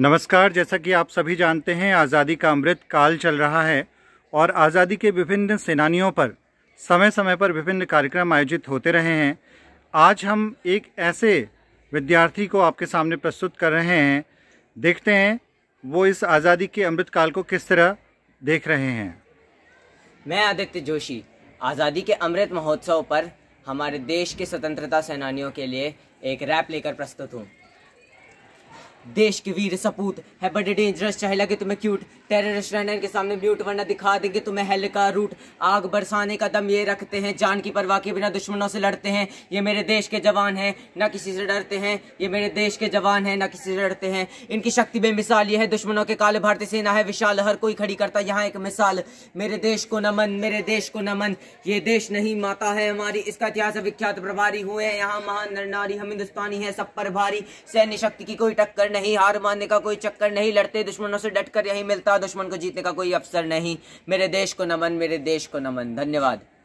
नमस्कार जैसा कि आप सभी जानते हैं आज़ादी का अमृत काल चल रहा है और आज़ादी के विभिन्न सेनानियों पर समय समय पर विभिन्न कार्यक्रम आयोजित होते रहे हैं आज हम एक ऐसे विद्यार्थी को आपके सामने प्रस्तुत कर रहे हैं देखते हैं वो इस आज़ादी के अमृत काल को किस तरह देख रहे हैं मैं आदित्य जोशी आज़ादी के अमृत महोत्सव पर हमारे देश के स्वतंत्रता सेनानियों के लिए एक रैप लेकर प्रस्तुत हूँ देश के वीर सपूत है बड़े डेंजरस चाहे लगे तुम्हें क्यूट टेररिस्ट रहना के सामने म्यूट वरना दिखा देंगे तुम्हें हेल का रूट आग बरसाने का दम ये रखते हैं जान की परवाह के बिना दुश्मनों से लड़ते हैं ये मेरे देश के जवान हैं ना किसी से डरते हैं ये मेरे देश के जवान हैं ना किसी से डरते हैं इनकी शक्ति बेमिसाल ये है दुश्मनों के काले भारतीय सेना है विशाल हर कोई खड़ी करता यहाँ एक मिसाल मेरे देश को नमन मेरे देश को नमन ये देश नहीं माता है हमारी इसका इतिहास विख्यात प्रभारी हुए यहाँ महान नर नारी हम हिंदुस्तानी है सब पर भारी सैन्य शक्ति की कोई टक्कर नहीं हार मानने का कोई चक्कर नहीं लड़ते दुश्मनों से डटकर यही मिलता दुश्मन को जीतने का कोई अवसर नहीं मेरे देश को नमन मेरे देश को नमन धन्यवाद